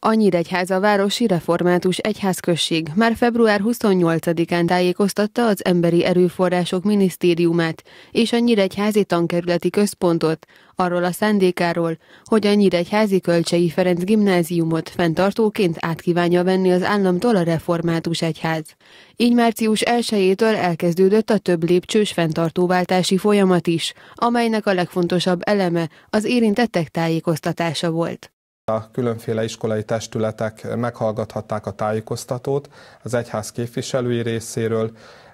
A Nyíregyháza Városi Református Egyházközség már február 28-án tájékoztatta az Emberi Erőforrások Minisztériumát és a Nyíregyházi Tankerületi Központot arról a szándékáról, hogy a Nyíregyházi Kölcsei Ferenc gimnáziumot fenntartóként átkívánja venni az államtól a Református Egyház. Így március 1-től elkezdődött a több lépcsős fenntartóváltási folyamat is, amelynek a legfontosabb eleme az érintettek tájékoztatása volt. A különféle iskolai testületek meghallgathatták a tájékoztatót az egyház képviselői részéről,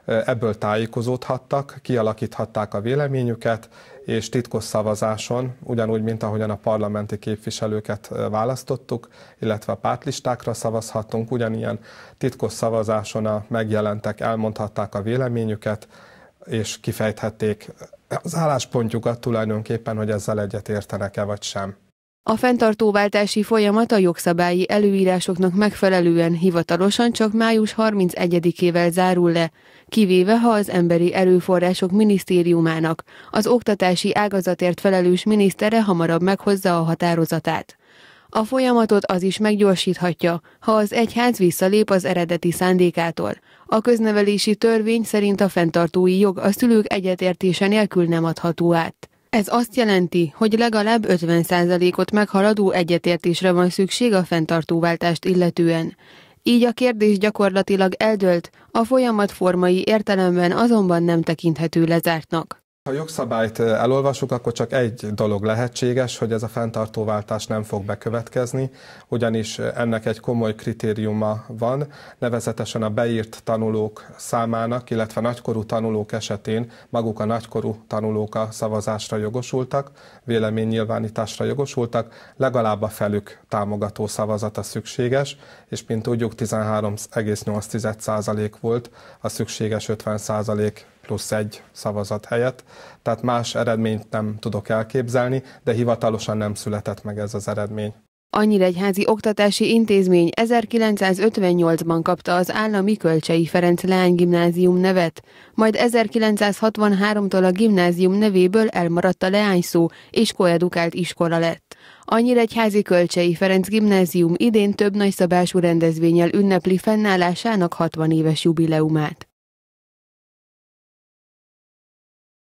ebből tájékozódhattak, kialakíthatták a véleményüket, és titkos szavazáson, ugyanúgy, mint ahogyan a parlamenti képviselőket választottuk, illetve a pártlistákra szavazhattunk, ugyanilyen titkos szavazáson a megjelentek elmondhatták a véleményüket, és kifejthették az álláspontjukat tulajdonképpen, hogy ezzel egyet értenek-e vagy sem. A fenntartóváltási folyamat a jogszabályi előírásoknak megfelelően hivatalosan csak május 31-ével zárul le, kivéve ha az Emberi Erőforrások Minisztériumának az oktatási ágazatért felelős minisztere hamarabb meghozza a határozatát. A folyamatot az is meggyorsíthatja, ha az egyház visszalép az eredeti szándékától. A köznevelési törvény szerint a fenntartói jog a szülők egyetértése nélkül nem adható át. Ez azt jelenti, hogy legalább 50%-ot meghaladó egyetértésre van szükség a fenntartóváltást illetően. Így a kérdés gyakorlatilag eldölt, a folyamat formai értelemben azonban nem tekinthető lezártnak. Ha jogszabályt elolvasuk, akkor csak egy dolog lehetséges, hogy ez a fenntartóváltás nem fog bekövetkezni, ugyanis ennek egy komoly kritériuma van, nevezetesen a beírt tanulók számának, illetve nagykorú tanulók esetén maguk a nagykorú tanulók a szavazásra jogosultak, véleménynyilvánításra jogosultak, legalább a felük támogató szavazata szükséges, és mint tudjuk 13,8% volt a szükséges 50% plusz egy szavazat helyett. Tehát más eredményt nem tudok elképzelni, de hivatalosan nem született meg ez az eredmény. A Nyíregyházi Oktatási Intézmény 1958-ban kapta az állami Kölcsei Ferenc Leány Gimnázium nevet, majd 1963-tól a gimnázium nevéből elmaradt a leány szó, és koedukált iskola lett. A Nyíregyházi Kölcsei Ferenc Gimnázium idén több nagyszabású rendezvényel ünnepli fennállásának 60 éves jubileumát.